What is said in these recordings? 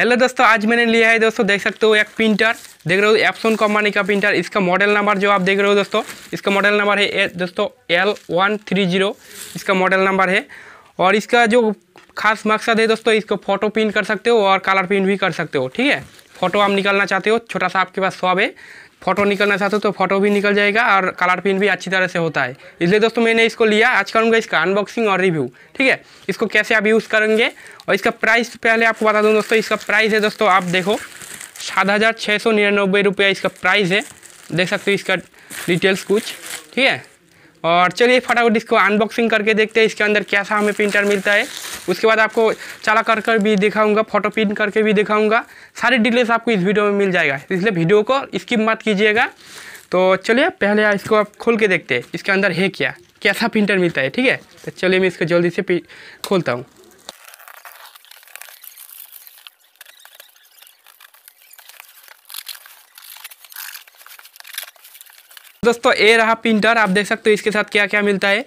hello दोस्तों आज मैंने लिया है दोस्तों देख सकते हो एक प्रिंटर देख रहे हो एप्सोन कंपनी का प्रिंटर इसका मॉडल नंबर जो आप देख रहे हो दोस्तों इसका मॉडल नंबर है दोस्तों एल वन थ्री जीरो इसका मॉडल नंबर है और इसका जो खास मकसद है दोस्तों इसको फोटो प्रिंट कर सकते हो और कलर प्रिंट भी कर सकते हो ठीक है फोटो आप निकालना चाहते हो छोटा सा आपके पास शॉप है फोटो निकलना चाहते हो तो फोटो भी निकल जाएगा और कलर प्रिंट भी अच्छी तरह से होता है इसलिए दोस्तों मैंने इसको लिया आज करूँगा इसका अनबॉक्सिंग और रिव्यू ठीक है इसको कैसे आप यूज़ करेंगे और इसका प्राइस पहले आपको बता दूँ दोस्तों इसका प्राइस है दोस्तों आप देखो सात हज़ार छः सौ निन्यानबे रुपया इसका प्राइस है देख सकते हो इसका डिटेल्स कुछ ठीक है और चलिए फटाफट इसको अनबॉक्सिंग करके देखते हैं इसके अंदर कैसा हमें प्रिंटर मिलता है उसके बाद आपको चला कर कर भी दिखाऊंगा फोटो प्रिंट करके भी दिखाऊंगा सारे डिटेल्स आपको इस वीडियो में मिल जाएगा इसलिए वीडियो को स्किप मत कीजिएगा तो चलिए पहले इसको आप खोल के देखते हैं इसके अंदर है क्या कैसा प्रिंटर मिलता है ठीक है तो चलिए मैं इसको जल्दी से खोलता हूँ दोस्तों ये रहा प्रिंटर आप देख सकते हो इसके साथ क्या क्या मिलता है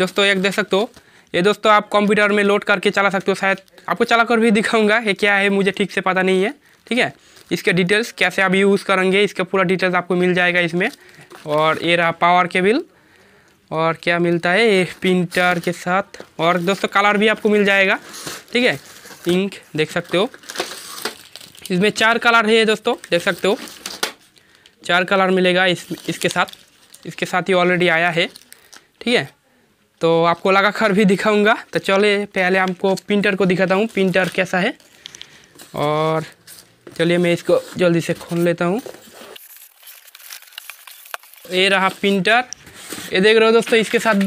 दोस्तों एक देख सकते हो ये दोस्तों आप कंप्यूटर में लोड करके चला सकते हो शायद आपको चला कर भी दिखाऊंगा ये क्या है मुझे ठीक से पता नहीं है ठीक है इसके डिटेल्स कैसे आप यूज़ करेंगे इसका पूरा डिटेल्स आपको मिल जाएगा इसमें और ये रहा पावर केबल और क्या मिलता है ये प्रिंटर के साथ और दोस्तों कलर भी आपको मिल जाएगा ठीक है इंक देख सकते हो इसमें चार कलर है दोस्तों देख सकते हो चार कलर मिलेगा इस इसके साथ इसके साथ ही ऑलरेडी आया है ठीक है तो आपको लगा खर भी दिखाऊंगा तो चले पहले आपको प्रिंटर को दिखाता हूँ प्रिंटर कैसा है और चलिए मैं इसको जल्दी से खोल लेता हूँ ये रहा प्रिंटर ये देख रहे हो दोस्तों इसके साथ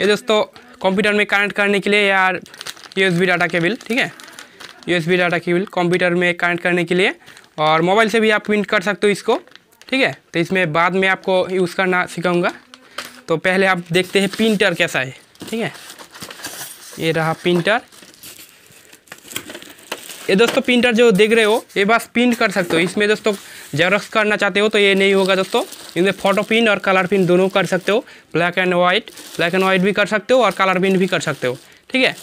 ये दोस्तों कंप्यूटर में कनेक्ट करने के लिए यार यूएसबी डाटा केबल ठीक है यूएसबी डाटा केबल कंप्यूटर में कनेक्ट करने के लिए और मोबाइल से भी आप प्रिंट कर सकते हो इसको ठीक है तो इसमें बाद में आपको यूज़ करना सिखाऊंगा तो पहले आप देखते हैं प्रिंटर कैसा है ठीक है ये रहा प्रिंटर ये दोस्तों प्रिंटर जो देख रहे हो ये बस प्रिंट कर सकते हो इसमें दोस्तों जेरोक्स करना चाहते हो तो ये नहीं होगा दोस्तों इनमें फोटो प्रिंट और कलर प्रिंट दोनों कर सकते हो black and white black and white भी कर सकते हो और कलर प्रिंट भी कर सकते हो ठीक है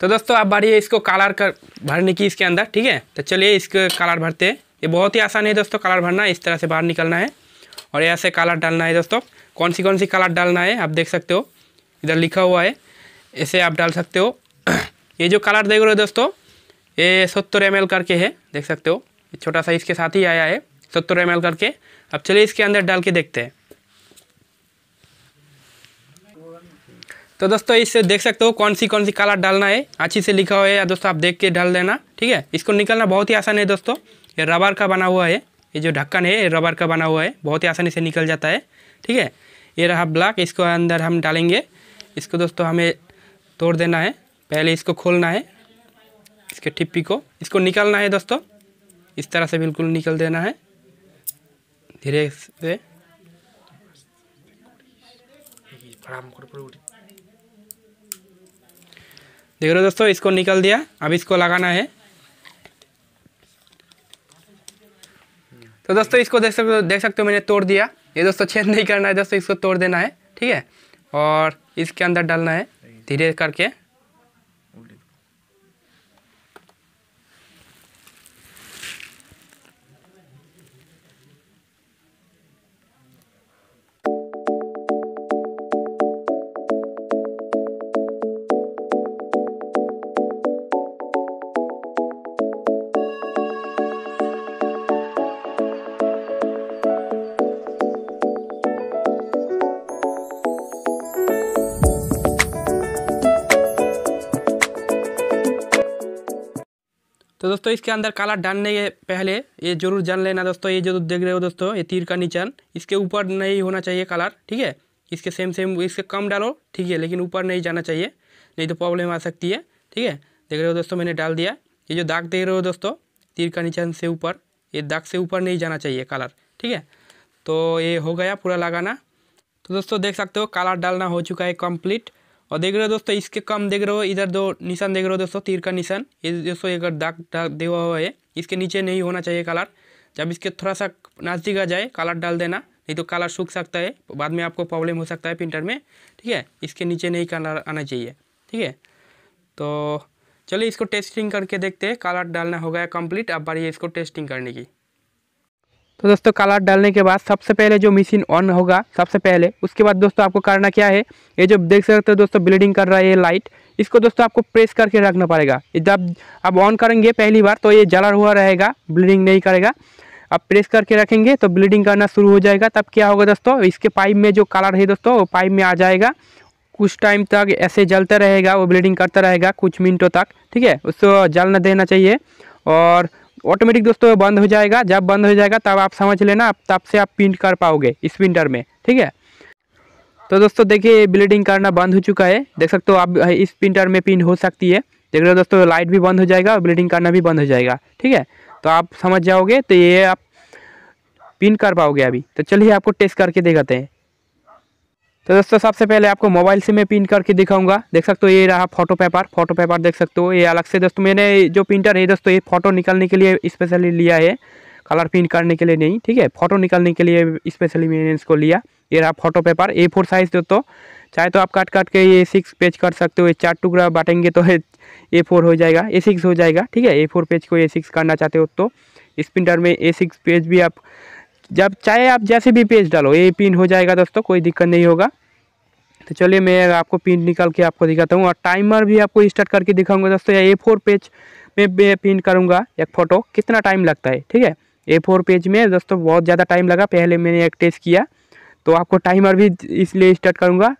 तो दोस्तों आप भरिए इसको कलर कर भरने की इसके अंदर ठीक है तो चलिए इसके कलर भरते हैं ये बहुत ही आसान है दोस्तों कलर भरना इस तरह से बाहर निकलना है और ऐसे कलर डालना है दोस्तों कौन सी कौन सी कलर डालना है आप देख सकते हो इधर लिखा हुआ है ऐसे आप डाल सकते हो ये जो कलर देख रहे हो दोस्तों ये सत्तर एम करके है देख सकते हो छोटा सा इसके साथ ही आया है सत्तर एम करके अब चलिए इसके अंदर डाल के देखते हैं तो दोस्तों इससे देख सकते हो कौन सी कौन सी कलर डालना है अच्छी से लिखा हुआ है या दोस्तों आप देख के डाल देना ठीक है इसको निकलना बहुत ही आसान है दोस्तों ये रबर का बना हुआ है ये जो ढक्कन है ये रबर का बना हुआ है बहुत ही आसानी से निकल जाता है ठीक है ये रहा ब्लैक इसको अंदर हम डालेंगे इसको दोस्तों हमें तोड़ देना है पहले इसको खोलना है इसके टिप्पी को इसको निकालना है दोस्तों इस तरह से बिल्कुल निकल देना है धीरे से देख रहे हो दोस्तों इसको निकल दिया अब इसको लगाना है तो दोस्तों इसको देख सकते हो देख सकते हो मैंने तोड़ दिया ये दोस्तों छेद नहीं करना है दोस्तों इसको तोड़ देना है ठीक है और इसके अंदर डालना है धीरे करके तो दोस्तों इसके अंदर कलर डालने के पहले ये जरूर जान लेना दोस्तों ये जो देख रहे हो दोस्तों ये तीर का निचान इसके ऊपर नहीं होना चाहिए कलर ठीक है इसके सेम सेम इसके कम डालो ठीक है लेकिन ऊपर नहीं जाना चाहिए नहीं तो प्रॉब्लम आ सकती है ठीक है देख रहे हो दोस्तों मैंने डाल दिया ये जो दाग देख रहे हो दोस्तों तीर का निचान से ऊपर ये दाग से ऊपर नहीं जाना चाहिए कलर ठीक है तो ये हो गया पूरा लगाना तो दोस्तों देख सकते हो कलर डालना हो चुका है कम्प्लीट और देख रहे हो दोस्तों इसके कम देख रहे हो इधर दो निशान देख रहे हो दोस्तों तीर का निशान ये दोस्तों एक दाग दाग दे हुआ है इसके नीचे नहीं होना चाहिए कलर जब इसके थोड़ा सा नज़दीक आ जाए कलर डाल देना नहीं तो कलर सूख सकता है बाद में आपको प्रॉब्लम हो सकता है प्रिंटर में ठीक है इसके नीचे नहीं कलर आना चाहिए ठीक है तो चलिए इसको टेस्टिंग करके देखते हैं कलर डालना होगा कंप्लीट अब बारी इसको टेस्टिंग करने की तो दोस्तों कलर डालने के बाद सबसे पहले जो मशीन ऑन होगा सबसे पहले उसके बाद दोस्तों आपको करना क्या है ये जो देख सकते हो दोस्तों ब्लीडिंग कर रहा है ये लाइट इसको दोस्तों आपको प्रेस करके रखना पड़ेगा जब आप ऑन करेंगे पहली बार तो ये जला हुआ रहेगा ब्लीडिंग नहीं करेगा अब प्रेस करके रखेंगे तो ब्लीडिंग करना शुरू हो जाएगा तब क्या होगा दोस्तों इसके पाइप में जो कलर है दोस्तों वो पाइप में आ जाएगा कुछ टाइम तक ऐसे जलता रहेगा वो ब्लीडिंग करता रहेगा कुछ मिनटों तक ठीक है उसको जलना देना चाहिए और ऑटोमेटिक दोस्तों बंद हो जाएगा जब बंद हो जाएगा तब आप समझ लेना तब से आप प्रिंट कर पाओगे इस प्रिंटर में ठीक है तो दोस्तों देखिए ब्लीडिंग करना बंद हो चुका है देख सकते हो आप इस प्रिंटर में प्रिंट हो सकती है देख रहे हो दोस्तों लाइट भी बंद हो जाएगा और ब्लीडिंग करना भी बंद हो जाएगा ठीक है तो आप समझ जाओगे तो ये आप प्रिंट कर पाओगे अभी तो चलिए आपको टेस्ट करके देखाते हैं तो दोस्तों सबसे पहले आपको मोबाइल से मैं प्रिंट करके दिखाऊंगा देख सकते हो ये रहा फोटो पेपर फोटो पेपर देख सकते हो ये अलग से दोस्तों मैंने जो प्रिंटर है दोस्तों ये फोटो निकालने के लिए स्पेशली लिया है कलर प्रिंट करने के लिए नहीं ठीक है फोटो निकालने के लिए स्पेशली मैंने इसको लिया ये रहा photo paper A four size दोस्तों चाहे तो आप काट काट के ये सिक्स पेज कर सकते हो ये चार टुकड़ा बांटेंगे तो ए फोर हो जाएगा ए सिक्स हो जाएगा ठीक है ए फोर पेज को ए सिक्स करना चाहते हो तो इस प्रिंटर में ए सिक्स पेज भी आप जब चाहे आप जैसे भी पेज डालो ये पिन हो जाएगा दोस्तों कोई दिक्कत नहीं होगा तो चलिए मैं आपको पिन निकाल के आपको दिखाता हूँ और टाइमर भी आपको स्टार्ट करके दिखाऊंगा दोस्तों या ए फोर पेज में पिन करूँगा एक फ़ोटो कितना टाइम लगता है ठीक है ए फोर पेज में दोस्तों बहुत ज़्यादा टाइम लगा पहले मैंने एक टेस्ट किया तो आपको टाइमर भी इसलिए स्टार्ट करूँगा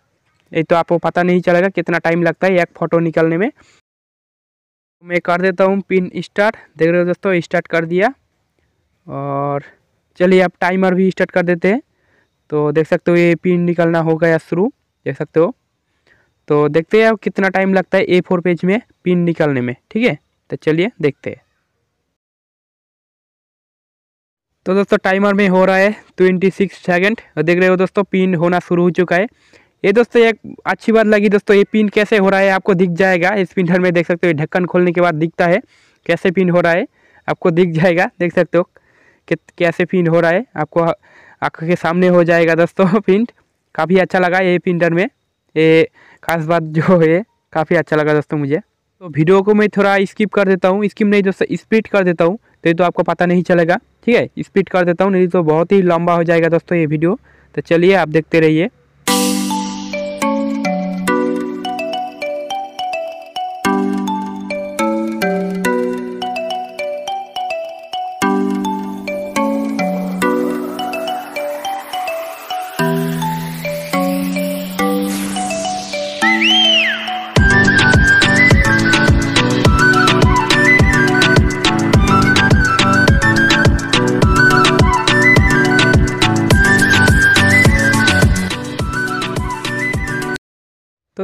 ये तो आपको पता नहीं चलेगा कितना टाइम लगता है एक फ़ोटो निकलने में मैं कर देता हूँ पिन स्टार्ट देख रहे हो दोस्तों स्टार्ट कर दिया और चलिए अब टाइमर भी स्टार्ट कर देते हैं तो देख सकते हो ये पिन निकलना हो गया शुरू देख सकते हो तो देखते हैं अब कितना टाइम लगता है ए फोर पेज में पिन निकलने में ठीक है तो चलिए देखते हैं तो दोस्तों टाइमर में हो रहा है ट्वेंटी सिक्स सेकेंड देख रहे हो दोस्तों पिन होना शुरू हो चुका है ये दोस्तों एक अच्छी बात लगी दोस्तों ये पिन कैसे हो रहा है आपको दिख जाएगा इस पिंटर में देख सकते हो ढक्कन खोलने के बाद दिखता है कैसे पिन हो रहा है आपको दिख जाएगा देख सकते हो कैसे प्रिंट हो रहा है आपको आँख के सामने हो जाएगा दोस्तों प्रिंट काफ़ी अच्छा लगा ये प्रिंटर में ये खास बात जो है काफ़ी अच्छा लगा दोस्तों मुझे तो वीडियो को मैं थोड़ा स्किप कर देता हूँ स्किप नहीं दोस्तों स्पीड कर देता हूँ तो ये तो आपको पता नहीं चलेगा ठीक है स्पीड कर देता हूँ नहीं तो बहुत ही लंबा हो जाएगा दोस्तों ये वीडियो तो चलिए आप देखते रहिए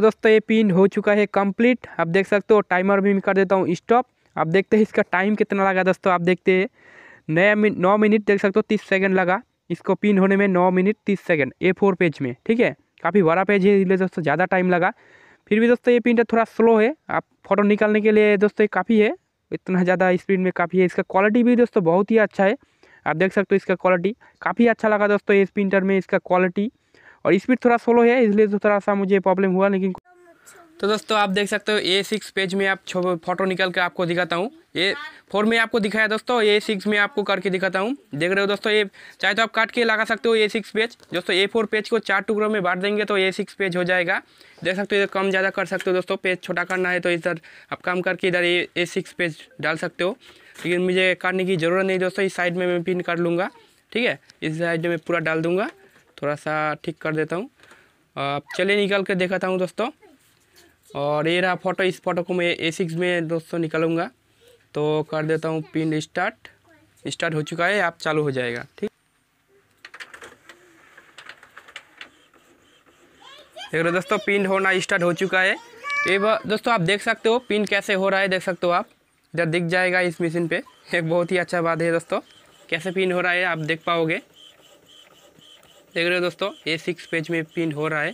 दोस्तों ये पिन हो चुका है कंप्लीट आप देख सकते हो टाइमर भी मैं कर देता हूँ स्टॉप आप देखते हैं इसका टाइम कितना लगा दोस्तों आप देखते हैं नया मिन, नौ मिनट देख सकते हो तीस सेकंड लगा इसको पिन होने में नौ मिनट तीस सेकंड ए फोर पेज में ठीक है काफ़ी बड़ा पेज है इसलिए दोस्तों ज़्यादा टाइम लगा फिर भी दोस्तों ये प्रिंटर तो थोड़ा स्लो है आप फोटो निकालने के लिए दोस्तों काफ़ी है इतना ज़्यादा स्पीड में काफ़ी है इसका क्वालिटी भी दोस्तों बहुत ही अच्छा है आप देख सकते हो इसका क्वालिटी काफ़ी अच्छा लगा दोस्तों इस प्रिंटर में इसका क्वालिटी और स्पीड e थोड़ा स्लो है इसलिए तो थोड़ा सा मुझे प्रॉब्लम हुआ लेकिन तो दोस्तों आप देख सकते हो ए सिक्स पेज में आप फोटो निकल के आपको दिखाता हूँ ए फोर में आपको दिखाया दोस्तों ए सिक्स में आपको करके दिखाता हूँ देख रहे हो दोस्तों ये चाहे तो आप काट के लगा सकते हो ए सिक्स पेज दोस्तों ए फोर पेज को चार टुकड़ों में बांट देंगे तो ए सिक्स पेज हो जाएगा देख सकते हो इधर कम ज़्यादा कर सकते हो दोस्तों पेज छोटा करना है तो इधर आप कम करके इधर ए ए सिक्स पेज डाल सकते हो लेकिन मुझे काटने की ज़रूरत नहीं दोस्तों इस साइड में मैं पिन कर लूँगा ठीक है इस साइड में पूरा डाल दूँगा थोड़ा सा ठीक कर देता हूँ अब चलिए निकाल कर देखाता हूँ दोस्तों और ये रहा फ़ोटो इस फोटो को मैं ए सिक्स में दोस्तों निकालूंगा तो कर देता हूँ पिन स्टार्ट स्टार्ट हो चुका है आप चालू हो जाएगा ठीक देख रहे दोस्तों पिन होना स्टार्ट हो चुका है ये दोस्तों आप देख सकते हो पिन कैसे हो रहा है देख सकते हो आप इधर दिख जाएगा इस मशीन पे एक बहुत ही अच्छा बात है दोस्तों कैसे पिन हो रहा है आप देख पाओगे देख रहे हो दोस्तों ए सिक्स पेज में प्रिंट हो रहा है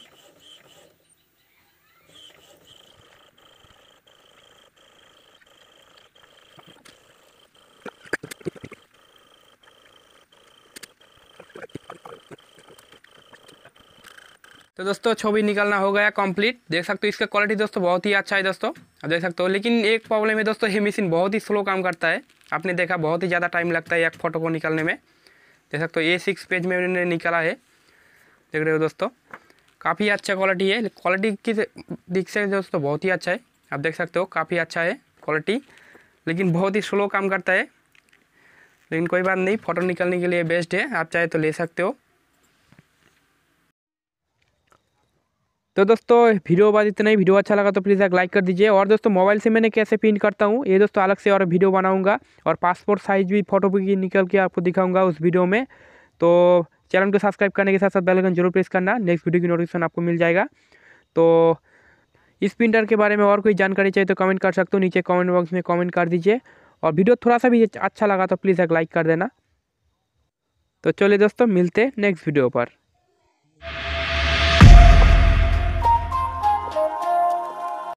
तो दोस्तों छवि निकालना हो गया कंप्लीट देख सकते हो इसका क्वालिटी दोस्तों बहुत ही अच्छा है दोस्तों आप देख सकते हो लेकिन एक प्रॉब्लम है दोस्तों ये मशीन बहुत ही स्लो काम करता है आपने देखा बहुत ही ज़्यादा टाइम लगता है एक फ़ोटो को निकालने में देख सकते हो ए सिक्स पेज में मैंने निकाला है देख रहे हो दोस्तों काफ़ी अच्छा क्वालिटी है क्वालिटी की तो दिख से दोस्तों बहुत ही अच्छा है आप देख सकते हो काफ़ी अच्छा है क्वालिटी लेकिन बहुत ही स्लो काम करता है लेकिन कोई बात नहीं फ़ोटो निकलने के लिए बेस्ट है आप चाहे तो ले सकते हो तो दोस्तों वीडियो बाद इतना ही वीडियो अच्छा लगा तो प्लीज़ एक लाइक कर दीजिए और दोस्तों मोबाइल से मैंने कैसे प्रिंट करता हूँ ये दोस्तों अलग से और वीडियो बनाऊँगा और पासपोर्ट साइज भी फ़ोटो भी निकल के आपको दिखाऊँगा उस वीडियो में तो चैनल को सब्सक्राइब करने के साथ साथ बेलकन जरूर प्रेस करना नेक्स्ट वीडियो की नोटिफिकेशन आपको मिल जाएगा तो इस प्रिंटर के बारे में और कोई जानकारी चाहिए तो कमेंट कर सकते हो नीचे कमेंट बॉक्स में कमेंट कर दीजिए और वीडियो थोड़ा सा भी अच्छा लगा तो प्लीज़ एक लाइक कर देना तो चलिए दोस्तों मिलते नेक्स्ट वीडियो पर